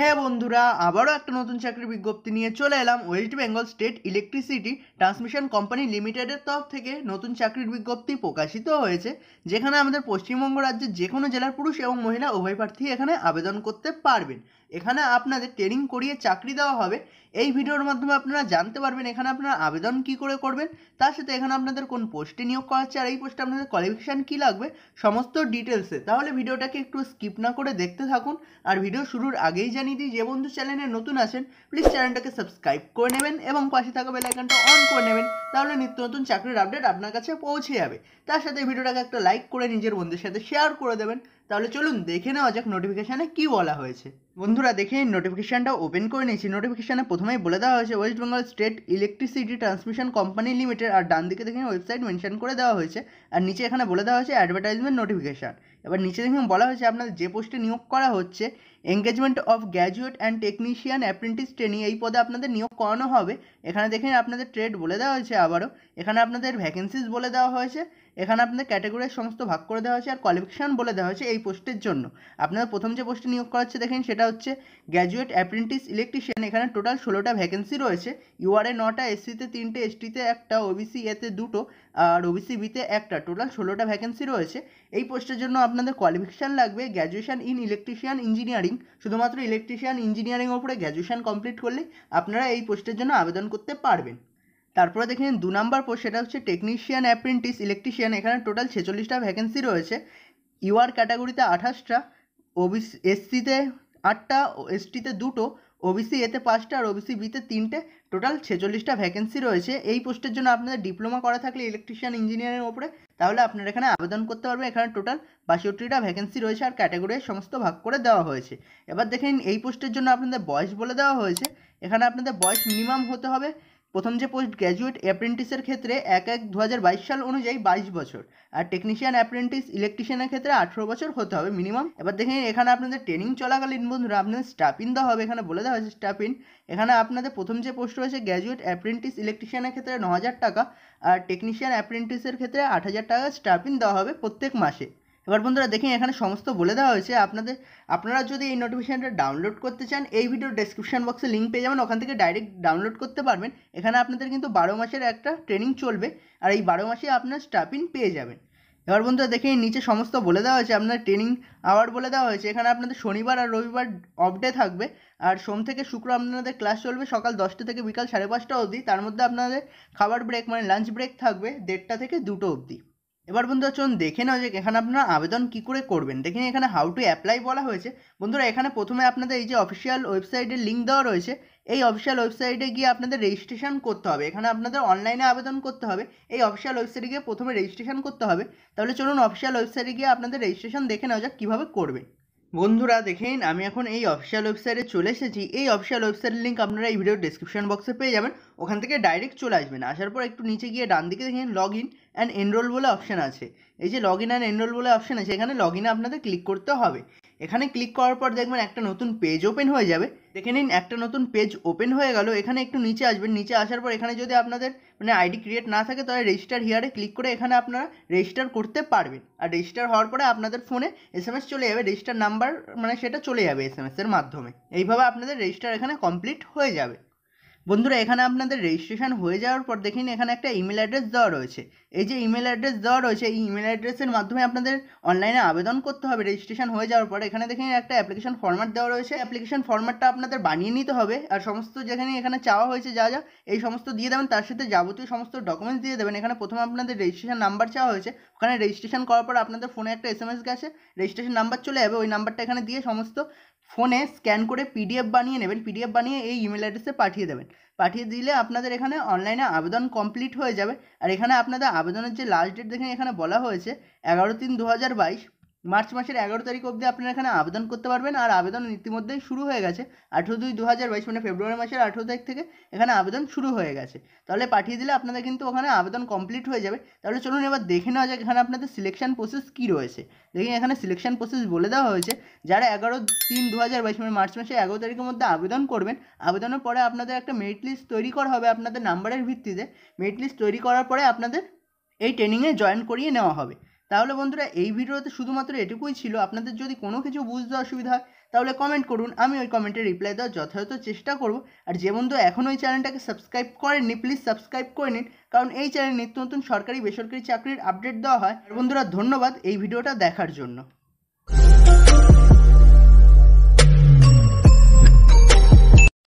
হ্যাঁ বন্ধুরা আবারও একটা নতুন চাকরির বিজ্ঞপ্তি নিয়ে চলে এলাম West Bengal state electricity transmission company লিমিটেডের তরফ থেকে নতুন চাকরির বিজ্ঞপ্তি প্রকাশিত হয়েছে যেখানে আমাদের পশ্চিমবঙ্গ রাজ্যের যে কোনো জেলার পুরুষ এবং মহিলা উভয় প্রার্থী এখানে আবেদন করতে পারবেন এখানে আপনাদের ট্রেনিং করিয়ে চাকরি দেওয়া হবে এই ভিডিওর মাধ্যমে আপনারা জানতে পারবেন এখানে আপনারা আবেদন কি করে করবেন তার সাথে এখানে আপনাদের কোন পোস্টে নিয়োগ করা হচ্ছে আর এই পোস্টে আপনাদের কোয়ালিফিকেশান কী লাগবে সমস্ত ডিটেলসে তাহলে ভিডিওটাকে একটু স্কিপ না করে দেখতে থাকুন আর ভিডিও শুরুর আগেই জানিয়ে দিই যে বন্ধু চ্যানেলে নতুন আছেন প্লিজ চ্যানেলটাকে সাবস্ক্রাইব করে নেবেন এবং পাশে থাকা বেলাইকানটা অন করে নেবেন তাহলে নিত্য নতুন চাকরির আপডেট আপনার কাছে পৌঁছে যাবে তার সাথে ভিডিওটাকে একটা লাইক করে নিজের বন্ধুর সাথে শেয়ার করে দেবেন তাহলে চলুন দেখে নেওয়া যাক নোটিফিকেশানে কী বলা হয়েছে বন্ধুরা দেখে নোটিফিকেশানটা ওপেন করে নিয়েছি নোটিফিকেশানে প্রথমেই বলে দেওয়া হয়েছে West Bengal state electricity transmission company limited আর ডান দিকে দেখে ওয়েবসাইট মেনশন করে দেওয়া হয়েছে আর নিচে এখানে বলে দেওয়া হয়েছে অ্যাডভার্টাইজমেন্ট নোটিফিকেশান এবার নিচে দেখুন বলা হয়েছে আপনাদের যে পোস্টে নিয়োগ করা হচ্ছে engagement of graduate and technician apprentice training এই পদে আপনাদের নিয়োগ করানো হবে এখানে দেখেন আপনাদের ট্রেড বলে দেওয়া হয়েছে আবারও এখানে আপনাদের ভ্যাকেন্সিস বলে দেওয়া হয়েছে এখানে আপনাদের ক্যাটাগরির সমস্ত ভাগ করে দেওয়া হয়েছে আর কোয়ালিফিকেশান বলে দেওয়া হয়েছে এই পোস্টের জন্য আপনাদের প্রথম যে পোস্টে নিয়োগ করা হচ্ছে দেখেন সেটা হচ্ছে গ্র্যাজুয়েট অ্যাপ্রেন্টিস ইলেকট্রিশিয়ান এখানে টোটাল ষোলোটা ভ্যাকেন্সি রয়েছে ইউআরএ নটা এসসিতে তিনটে এসটিতে একটা ওবিসি এতে দুটো আর ওবিসি বিতে একটা টোটাল ষোলোটা ভ্যাকেন্সি রয়েছে এই পোস্টের জন্য আপনাদের কোয়ালিফিকেশান লাগবে গ্র্যাজুয়েশান ইন ইলেকট্রিশিয়ান ইঞ্জিনিয়ারিং শুধুমাত্র ইলেকট্রিশিয়ান ইঞ্জিনিয়ারিং ওপরে গ্র্যাজুয়েশান কমপ্লিট করলে আপনারা এই পোস্টের জন্য আবেদন করতে পারবেন তারপরে দেখে নিন দু নম্বর পোস্ট সেটা হচ্ছে টেকনিশিয়ান অ্যাপ্রেন্টিস ইলেকট্রিশিয়ান এখানে টোটাল ছেচল্লিশটা ভ্যাকেন্সি রয়েছে ইউআর ক্যাটাগরিতে আঠাশটা ওবিসি এসসিতে আটটা ও এসটিতে দুটো ওবিসি এতে পাঁচটা আর ওবিসি বিতে তিনটে টোটাল ছেচল্লিশটা ভ্যাকেন্সি রয়েছে এই পোস্টের জন্য আপনাদের ডিপ্লোমা করা থাকলে ইলেকট্রিশিয়ান ইঞ্জিনিয়ারিং ওপরে তাহলে আপনারা এখানে আবেদন করতে পারবেন এখানে টোটাল বাষট্টিটা ভ্যাকেন্সি রয়েছে আর ক্যাটাগরির সমস্ত ভাগ করে দেওয়া হয়েছে এবার দেখেন এই পোস্টের জন্য আপনাদের বয়স বলে দেওয়া হয়েছে এখানে আপনাদের বয়স মিনিমাম হতে হবে প্রথম যে পোস্ট গ্র্যাজুয়েট অ্যাপ্রেন্টিসের ক্ষেত্রে এক এক দু হাজার বাইশ সাল অনুযায়ী বাইশ বছর আর টেকনিশিয়ান অ্যাপ্রেন্টিস ইলেকট্রিশিয়ানের ক্ষেত্রে আঠেরো বছর হতে হবে মিনিমাম এবার দেখে এখানে আপনাদের ট্রেনিং চলাকালীন বন্ধুরা আপনাদের স্টাফ ইন দেওয়া হবে এখানে বলে দেওয়া হয়েছে স্টাফ ইন এখানে আপনাদের প্রথম যে পোস্ট রয়েছে গ্র্যাজুয়েট অ্যাপ্রেন্টিস ইলেকট্রিশিয়ানের ক্ষেত্রে ন হাজার টাকা আর টেকনিশিয়ান অ্যাপ্রেন্টিসের ক্ষেত্রে আট হাজার টাকা স্টাফ ইন দেওয়া হবে প্রত্যেক মাসে এবার বন্ধুরা দেখেন এখানে সমস্ত বলে দেওয়া হয়েছে আপনাদের আপনারা যদি এই নোটিফিকেশানটা ডাউনলোড করতে চান এই ভিডিওর ডেসক্রিপশন বক্সে লিঙ্ক পেয়ে যাবেন ওখান থেকে ডাইরেক্ট ডাউনলোড করতে পারবেন এখানে আপনাদের কিন্তু বারো মাসের একটা ট্রেনিং চলবে আর এই বারো মাসে আপনার স্টাফিং পেয়ে যাবেন এবার বন্ধুরা দেখেন নিচে সমস্ত বলে দেওয়া হয়েছে আপনার ট্রেনিং আওয়ার বলে দেওয়া হয়েছে এখানে আপনাদের শনিবার আর রবিবার অফ ডে থাকবে আর সোম থেকে শুক্র আপনাদের ক্লাস চলবে সকাল দশটা থেকে বিকাল সাড়ে পাঁচটা অবধি তার মধ্যে আপনাদের খাবার ব্রেক মানে লাঞ্চ ব্রেক থাকবে দেড়টা থেকে দুটো অবধি এবার বন্ধুরা চলুন দেখে নাও যে এখানে আপনারা আবেদন কি করে করবেন দেখেন এখানে হাউ টু অ্যাপ্লাই বলা হয়েছে বন্ধুরা এখানে প্রথমে আপনাদের এই যে অফিসিয়াল ওয়েবসাইটের লিঙ্ক দেওয়া রয়েছে এই অফিসিয়াল ওয়েবসাইটে গিয়ে আপনাদের রেজিস্ট্রেশন করতে হবে এখানে আপনাদের অনলাইনে আবেদন করতে হবে এই অফিসিয়াল ওয়েবসাইটে গিয়ে প্রথমে রেজিস্ট্রেশন করতে হবে তাহলে চলুন অফিসিয়াল ওয়েবসাইটে গিয়ে আপনাদের রেজিস্ট্রেশন দেখে নেওয়া যাক কীভাবে করবেন বন্ধুরা দেখেন আমি এখন এই অফিসিয়াল ওয়েবসাইটে চলে এসেছি এই অফিসিয়াল ওয়েবসাইটের লিঙ্ক আপনারা এই ভিডিও ডিসক্রিপশন বক্সে পেয়ে যাবেন ওখান থেকে ডাইরেক্ট চলে আসবেন আসার পর একটু নিচে গিয়ে ডান দিকে দেখেন লগ ইন অ্যান্ড এনরোল বলে অপশান আছে এই যে লগ ইন অ্যান্ড এনরোল বলে অপশান আছে এখানে লগ ইনে আপনাদের ক্লিক করতে হবে এখানে ক্লিক করার পর দেখবেন একটা নতুন পেজ ওপেন হয়ে যাবে দেখে নিন একটা নতুন পেজ ওপেন হয়ে গেল এখানে একটু নিচে আসবেন নিচে আসার পর এখানে যদি আপনাদের মানে আইডি ক্রিয়েট না থাকে তাহলে রেজিস্টার হিয়ারে ক্লিক করে এখানে আপনারা রেজিস্টার করতে পারবেন আর রেজিস্টার হওয়ার পরে আপনাদের ফোনে এস এম এস চলে যাবে রেজিস্টার নাম্বার মানে সেটা চলে যাবে এস এম এসের মাধ্যমে এইভাবে আপনাদের রেজিস্টার এখানে কমপ্লিট হয়ে যাবে বন্ধুরা এখানে আপনাদের রেজিস্ট্রেশন হয়ে যাওয়ার পর দেখিন এখানে একটা ইমেল অ্যাড্রেস দেওয়া রয়েছে এই যে ইমেল অ্যাড্রেস দেওয়া রয়েছে এই ইমেল অ্যাড্রেসের মাধ্যমে আপনাদের অনলাইনে আবেদন করতে হবে রেজিস্ট্রেশন হয়ে যাওয়ার পর এখানে দেখেন একটা অ্যাপ্লিকেশন ফর্ম্যাট দেওয়া রয়েছে অ্যাপ্লিকেশন ফর্ম্যাটটা আপনাদের বানিয়ে নিতে হবে আর সমস্ত যেখানে এখানে চাওয়া হয়েছে যা যা এই সমস্ত দিয়ে দেবেন তার সাথে যাবতীয় সমস্ত ডকুমেন্টস দিয়ে দেবেন এখানে প্রথমে আপনাদের রেজিস্ট্রেশন নাম্বার চাওয়া হয়েছে ওখানে রেজিস্ট্রেশন করার পর আপনাদের ফোনে একটা এস এম এস গেছে রেজিস্ট্রেশন নাম্বার চলে যাবে ওই নাম্বারটা এখানে দিয়ে সমস্ত ফোনে স্ক্যান করে পিডিএফ বানিয়ে নেবেন পিডিএফ বানিয়ে এই ইমেল অ্যাড্রেসে পাঠিয়ে দেবেন পাঠিয়ে দিলে আপনাদের এখানে অনলাইনে আবেদন কমপ্লিট হয়ে যাবে আর এখানে আপনাদের আবেদনের যে লাস্ট ডেট দেখেন এখানে বলা হয়েছে এগারো তিন দু হাজার বাইশ মার্চ মাসের এগারো তারিখ অবধি আপনারা এখানে আবেদন করতে পারবেন আর আবেদন ইতিমধ্যেই শুরু হয়ে গেছে আঠেরো দুই দু হাজার বাইশ মানে ফেব্রুয়ারি মাসের আঠেরো তারিখ থেকে এখানে আবেদন শুরু হয়ে গেছে তাহলে পাঠিয়ে দিলে আপনাদের কিন্তু ওখানে আবেদন কমপ্লিট হয়ে যাবে তাহলে চলুন এবার দেখে নেওয়া যাক এখানে আপনাদের সিলেকশন প্রসেস কী রয়েছে দেখুন এখানে সিলেকশন প্রসেস বলে দেওয়া হয়েছে যারা এগারো তিন দু হাজার বাইশ মানে মার্চ মাসের এগারো তারিখের মধ্যে আবেদন করবেন আবেদনের পরে আপনাদের একটা মেরিট লিস্ট তৈরি করা হবে আপনাদের নাম্বারের ভিত্তিতে মেরিট লিস্ট তৈরি করার পরে আপনাদের এই ট্রেনিংয়ে জয়েন করিয়ে নেওয়া হবে তাহলে বন্ধুরা এই ভিডিওতে শুধুমাত্র এটুকুই ছিল আপনাদের যদি কোনো কিছু বুঝতে অসুবিধা হয় তাহলে কমেন্ট করুন আমি ওই কমেন্টে রিপ্লাই দেওয়ার যথাযথ চেষ্টা করব আর যে বন্ধু এখনও এই চ্যানেলটাকে সাবস্ক্রাইব করেননি প্লিজ সাবস্ক্রাইব করে নিন কারণ এই চ্যানেলে নিত্য নতুন সরকারি বেসরকারি চাকরির আপডেট দেওয়া হয় আর বন্ধুরা ধন্যবাদ এই ভিডিওটা দেখার জন্য